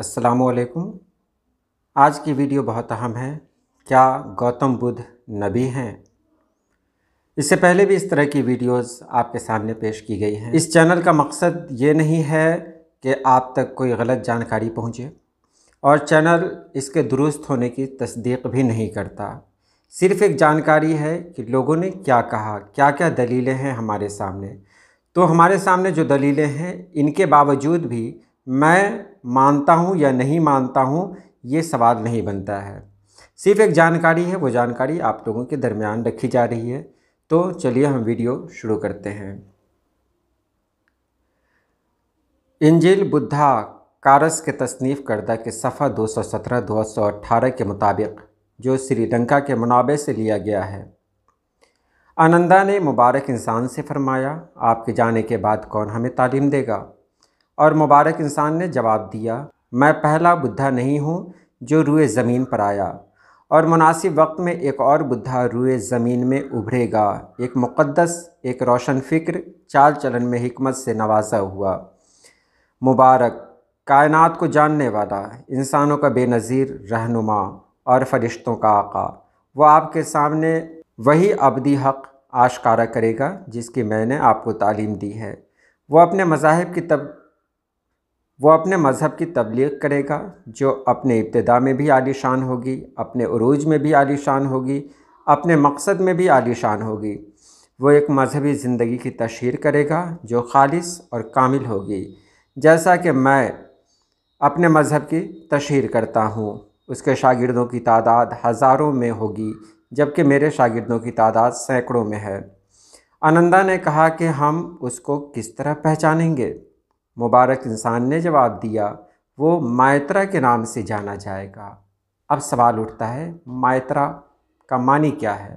असलकुम आज की वीडियो बहुत अहम है क्या गौतम बुद्ध नबी हैं इससे पहले भी इस तरह की वीडियोस आपके सामने पेश की गई हैं इस चैनल का मकसद ये नहीं है कि आप तक कोई गलत जानकारी पहुंचे और चैनल इसके दुरुस्त होने की तस्दीक भी नहीं करता सिर्फ़ एक जानकारी है कि लोगों ने क्या कहा क्या क्या दलीलें हैं हमारे सामने तो हमारे सामने जो दलीलें हैं इनके बावजूद भी मैं मानता हूँ या नहीं मानता हूँ ये सवाल नहीं बनता है सिर्फ एक जानकारी है वो जानकारी आप लोगों के दरमियान रखी जा रही है तो चलिए हम वीडियो शुरू करते हैं इंजिल बुद्धा कारस के तसनीफ़ करदा के सफ़ा 217-218 के मुताबिक जो श्रीलंका के मुनाबे से लिया गया है आनंदा ने मुबारक इंसान से फरमाया आपके जाने के बाद कौन हमें तालीम देगा और मुबारक इंसान ने जवाब दिया मैं पहला बुद्धा नहीं हूँ जो रुए ज़मीन पर आया और मुनासिब वक्त में एक और बुद्धा रुए ज़मीन में उभरेगा एक मुक़दस एक रोशन फिक्र चाल चलन में हमत से नवाजा हुआ मुबारक कायनात को जानने वाला इंसानों का बेनज़ीर रहनुमा और फरिश्तों का आका वो आपके सामने वही अबदी हक़ आशकारा करेगा जिसकी मैंने आपको तालीम दी है वो अपने मज़ाहब की तब वो अपने मज़हब की तबलीग करेगा जो अपने इब्तदा में भी आलिशान होगी अपने अरूज में भी आलिशान होगी अपने मकसद में भी आलिशान होगी वो एक मजहबी ज़िंदगी की तशहर करेगा जो खालिस और कामिल होगी जैसा कि मैं अपने मज़हब की तशहर करता हूँ उसके शागिर्दों की तादाद हज़ारों में होगी जबकि मेरे शागिर्दों की तादाद सैकड़ों में है आनंदा ने कहा कि हम उसको किस तरह पहचानेंगे मुबारक इंसान ने जवाब दिया वो मायत्रा के नाम से जाना जाएगा अब सवाल उठता है मायत्रा का मानी क्या है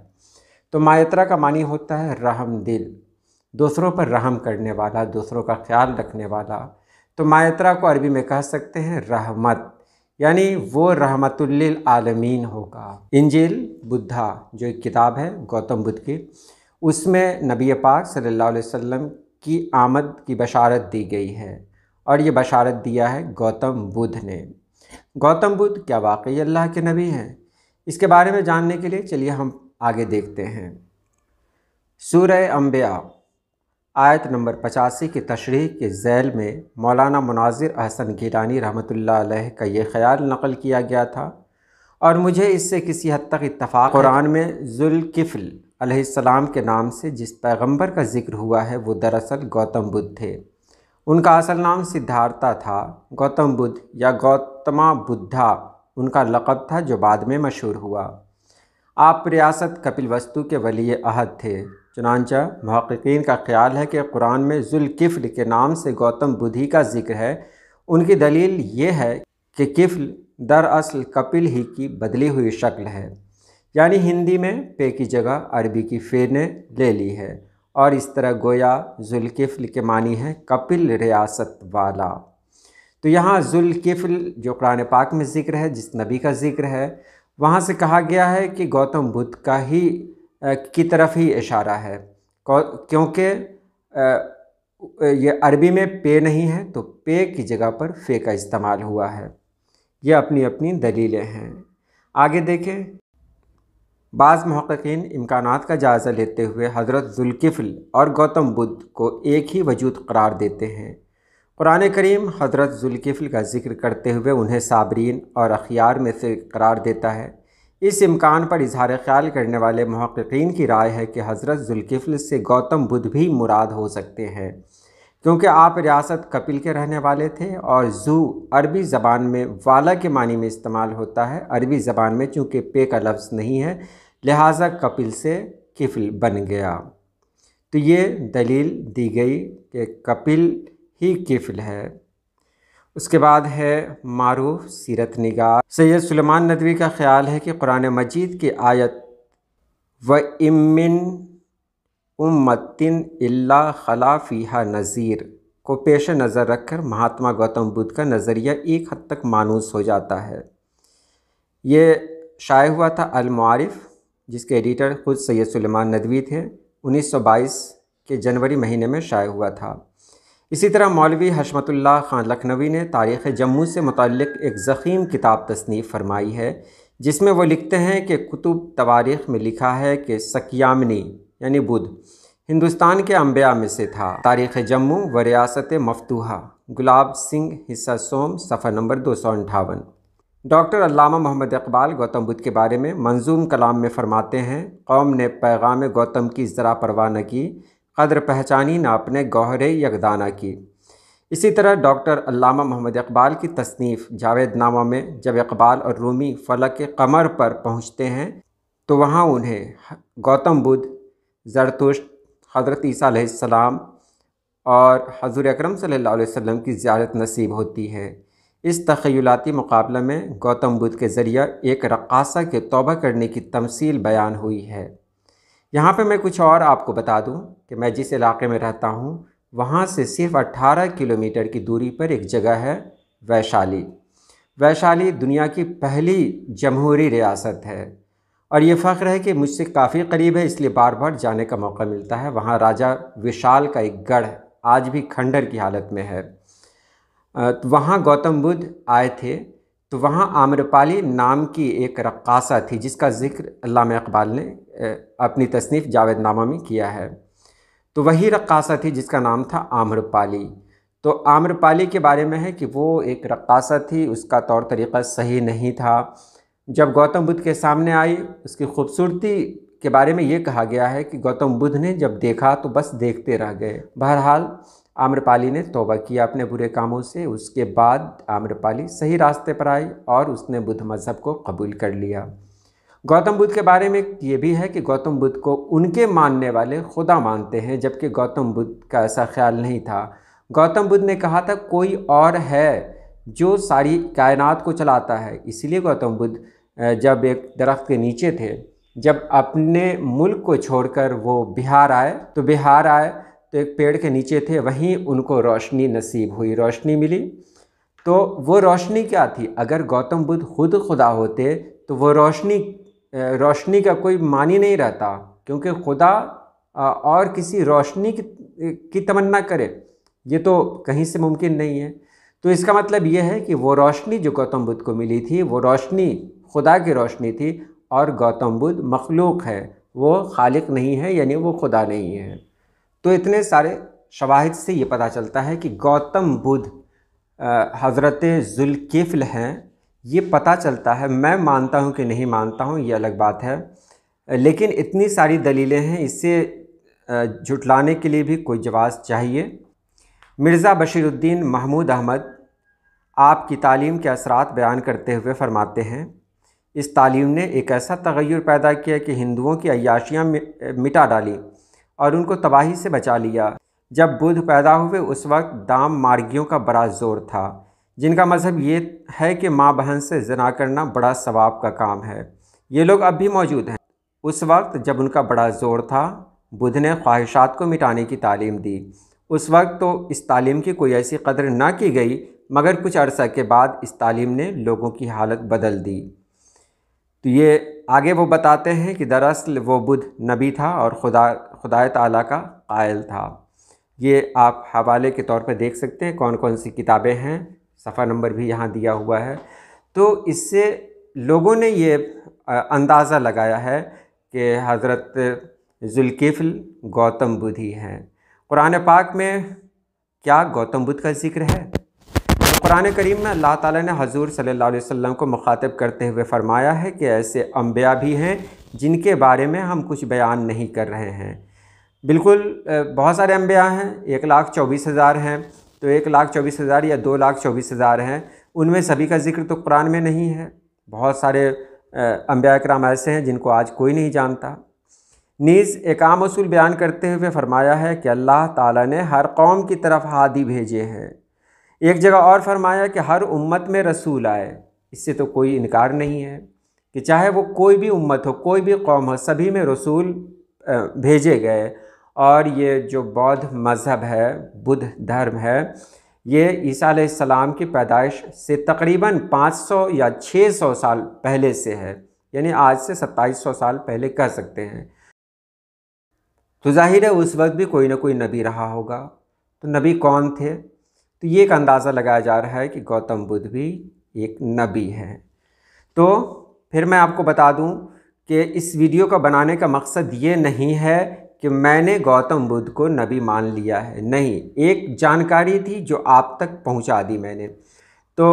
तो मायत्रा का मानी होता है रहम दिल दूसरों पर रहम करने वाला दूसरों का ख्याल रखने वाला तो मायत्रा को अरबी में कह सकते हैं रहमत यानी वो रहमतुल्लिल आलमीन होगा इंजिल बुद्धा जो एक किताब है गौतम बुद्ध की उसमें नबी पाक सल्लल्लाहु अलैहि वसल्लम की आमद की बशारत दी गई है और ये बशारत दिया है गौतम बुद्ध ने गौतम बुद्ध क्या वाकई अल्लाह के नबी हैं इसके बारे में जानने के लिए चलिए हम आगे देखते हैं सूर्य अम्बिया आयत नंबर पचासी की तशरी के जैल में मौलाना मुनाजिर अहसन गिरानी रहमत का ये ख्याल नकल किया गया था और मुझे इससे किसी हद तक इतफ़ाक़ कुरान में जुल्किफ़ल अलैहिस्सलाम के नाम से जिस पैगंबर का जिक्र हुआ है वो दरअसल गौतम बुद्ध थे उनका असल नाम सिद्धार्था था गौतम बुद्ध या गौतमा बुद्धा उनका लक़ब था जो बाद में मशहूर हुआ आप रियासत कपिल वस्तु के वली अहद थे चुनानचा महक़िन का ख्याल है कि कुरान में जुल्किफ़ल के नाम से गौतम बुद्ध ही का जिक्र है उनकी दलील ये है कि किफ़ल दरअसल कपिल ही की बदली हुई शक्ल है यानी हिंदी में पे की जगह अरबी की फ़े ने ले ली है और इस तरह गोया जुल्किफ़ल के मानी है कपिल रियासत वाला तो यहाँ जुल्किफ़ल जो कुरान पाक में ज़िक्र है जिस नबी का ज़िक्र है वहाँ से कहा गया है कि गौतम बुद्ध का ही की तरफ ही इशारा है क्योंकि ये अरबी में पे नहीं है तो पे की जगह पर फे का इस्तेमाल हुआ है ये अपनी अपनी दलीलें हैं आगे देखें बाज़ महक़िन इम्कान का जायज़ा लेते हुए हज़रत जुल्किफ़ल और गौतम बुद्ध को एक ही वजूद करार देते हैं कुरान करीम हज़रत जुल्किफ़ल का जिक्र करते हुए उन्हें साबरीन और अखियार में से करार देता है इस इम्कान पर इजहार ख्याल करने वाले महक़िन की राय है कि हज़रत जुल्किफ़ल से गौतम बुद्ध भी मुराद हो सकते हैं क्योंकि आप रियासत कपिल के रहने वाले थे और जू अरबी ज़बान में वाला के मानी में इस्तेमाल होता है अरबी ज़बान में चूँकि पे का लफ्ज़ नहीं है लिहाजा कपिल से किफिल बन गया तो ये दलील दी गई कि कपिल ही किफिल है उसके बाद है मारूफ सीरत निगार सैयद सुलेमान नदवी का ख्याल है कि कुरान मजीद की आयत व इमिन उम्मतिन इल्ला खला फ़ीहा नज़ीर को पेश नज़र रखकर महात्मा गौतम बुद्ध का नज़रिया एक हद तक मानूस हो जाता है ये शाये हुआ था अलमारिफ जिसके एडिटर खुद सैयद सुलेमान नदवी थे 1922 के जनवरी महीने में शाये हुआ था इसी तरह मौलवी हशमतुल्ला खान लखनवी ने तारीख़ जम्मू से मुतक़ एक ज़ख़ीम किताब तसनीफ़ फरमाई है जिसमें वो लिखते हैं कि कुतुब तवारीख़ में लिखा है कि सकियामनी यानी बुध हिंदुस्तान के अम्बिया में से था तारीख जम्मू व रियासत मफतूहा गुलाब सिंह हिस्सा सोम सफ़र नंबर दो सौ अंठावन डॉक्टर अलामा मोहम्मद इकबाल गौतम बुद्ध के बारे में मंजूम कलाम में फ़रमाते हैं कौम ने पैगाम गौतम की ज़रा परवाह न की कदर पहचानी न अपने गहरे यकदाना की इसी तरह डॉक्टर अलामा मोहम्मद इकबाल की तसनीफ़ जावेद नामा में जब इकबाल और रूमी फलक के कमर पर पहुँचते हैं तो वहाँ उन्हें गौतम बुद्ध ज़रतुश्त हज़रत ईसीम और हजूर अक्रम सल्हलम की ज्यारत नसीब होती है इस तखयलाती मुकाबले में गौतम बुद्ध के ज़रिए एक रक़ासा के तोबा करने की तमसील बयान हुई है यहाँ पर मैं कुछ और आपको बता दूँ कि मैं जिस इलाके में रहता हूँ वहाँ से सिर्फ अट्ठारह किलोमीटर की दूरी पर एक जगह है वैशाली वैशाली दुनिया की पहली जमहूरी रियासत है और ये फ़ख्र है कि मुझसे काफ़ी करीब है इसलिए बार बार जाने का मौका मिलता है वहाँ राजा विशाल का एक गढ़ आज भी खंडर की हालत में है तो वहाँ गौतम बुद्ध आए थे तो वहाँ आम्रपाली नाम की एक रक्कासा थी जिसका जिक्र अलामा इकबाल ने अपनी तसनीफ़ जावेद नामा में किया है तो वही रक्कासा थी जिसका नाम था आम्रपाली तो आम्रपाली के बारे में है कि वो एक रक्कासा थी उसका तौर तरीका सही नहीं था जब गौतम बुद्ध के सामने आई उसकी खूबसूरती के बारे में ये कहा गया है कि गौतम बुद्ध ने जब देखा तो बस देखते रह गए बहरहाल आम्रपाली ने तोबा किया अपने बुरे कामों से उसके बाद आम्रपाली सही रास्ते पर आई और उसने बुद्ध मज़हब को कबूल कर लिया गौतम बुद्ध के बारे में ये भी है कि गौतम बुद्ध को उनके मानने वाले खुदा मानते हैं जबकि गौतम बुद्ध का ऐसा ख्याल नहीं था गौतम बुद्ध ने कहा था कोई और है जो सारी कायनात को चलाता है इसलिए गौतम बुद्ध जब एक दरख्त के नीचे थे जब अपने मुल्क को छोड़कर वो बिहार आए तो बिहार आए तो एक पेड़ के नीचे थे वहीं उनको रोशनी नसीब हुई रोशनी मिली तो वो रोशनी क्या थी अगर गौतम बुद्ध खुद खुदा होते तो वो रोशनी रोशनी का कोई मानी नहीं रहता क्योंकि खुदा और किसी रोशनी की, की तमन्ना करे ये तो कहीं से मुमकिन नहीं है तो इसका मतलब ये है कि वो रोशनी जो गौतम बुद्ध को मिली थी वो रोशनी खुदा की रोशनी थी और गौतम बुद्ध मखलूक है वो खालिक नहीं है यानी वो खुदा नहीं है तो इतने सारे शवाहद से ये पता चलता है कि गौतम बुद्ध हज़रत जुल्किफ़ल हैं ये पता चलता है मैं मानता हूँ कि नहीं मानता हूँ ये अलग बात है लेकिन इतनी सारी दलीलें हैं इससे झुटलाने के लिए भी कोई जवाब चाहिए मिर्ज़ा बशीरुद्दीन महमूद अहमद आपकी तालीम के असरात बयान करते हुए फरमाते हैं इस तालीम ने एक ऐसा तगैर पैदा किया कि हिंदुओं की अयाशियाँ मिटा डाली और उनको तबाही से बचा लिया जब बुद्ध पैदा हुए उस वक्त दाम मार्गियों का बड़ा जोर था जिनका मज़हब ये है कि माँ बहन से जना करना बड़ा सवाब का काम है ये लोग अब भी मौजूद हैं उस वक्त जब उनका बड़ा जोर था बुध ने ख्वाहिशात को मिटाने की तालीम दी उस वक्त तो इस तालीम की कोई ऐसी कदर ना की गई मगर कुछ अरसा के बाद इस तालीम ने लोगों की हालत बदल दी तो ये आगे वो बताते हैं कि दरअसल वो बुध नबी था और खुदा खुदाय तला का कायल था ये आप हवाले के तौर पर देख सकते हैं कौन कौन सी किताबें हैं सफ़ा नंबर भी यहाँ दिया हुआ है तो इससे लोगों ने ये अंदाज़ा लगाया है कि हज़रत जुल्किफ़ल गौतम बुद्ध ही हैं कुरान पाक में क्या गौतम बुद्ध का जिक्र है कुरान करीम में अल्लाह ताला ने हजूर सल्ला वसल्लम को मुखातब करते हुए फ़रमाया है कि ऐसे अम्बिया भी हैं जिनके बारे में हम कुछ बयान नहीं कर रहे हैं बिल्कुल बहुत सारे अम्बिया हैं एक लाख चौबीस हज़ार हैं तो एक लाख चौबीस हज़ार या दो लाख चौबीस हज़ार हैं उनमें सभी का जिक्र तो कुरान में नहीं है बहुत सारे अम्बिया कराम ऐसे हैं जिनको आज कोई नहीं जानता नीज़ एक आम असूल बयान करते हुए फरमाया है कि अल्लाह ताला ने हर कौम की तरफ हादी भेजे हैं एक जगह और फरमाया कि हर उम्मत में रसूल आए इससे तो कोई इनकार नहीं है कि चाहे वो कोई भी उम्मत हो कोई भी कौम हो सभी में रसूल भेजे गए और ये जो बौद्ध मज़हब है बुद्ध धर्म है ये ईसा की पैदाइश से तकरीबन 500 या 600 साल पहले से है यानी आज से 2700 साल पहले कह सकते हैं तो जाहिर है उस वक्त भी कोई ना कोई नबी रहा होगा तो नबी कौन थे तो ये एक अंदाज़ा लगाया जा रहा है कि गौतम बुद्ध भी एक नबी हैं तो फिर मैं आपको बता दूं कि इस वीडियो का बनाने का मकसद ये नहीं है कि मैंने गौतम बुद्ध को नबी मान लिया है नहीं एक जानकारी थी जो आप तक पहुंचा दी मैंने तो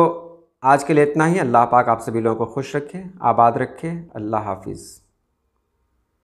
आज के लिए इतना ही अल्लाह पाक आप सभी लोगों को खुश रखे आबाद रखे अल्लाह हाफिज़